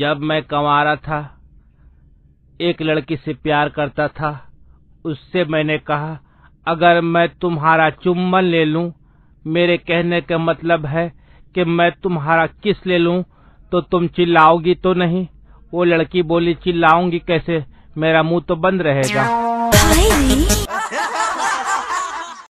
जब मैं कंवारा था एक लड़की से प्यार करता था उससे मैंने कहा अगर मैं तुम्हारा चुम्बन ले लूं मेरे कहने का मतलब है कि मैं तुम्हारा किस ले लूं तो तुम चिल्लाओगी तो नहीं वो लड़की बोली चिल्लाऊंगी कैसे मेरा मुंह तो बंद रहेगा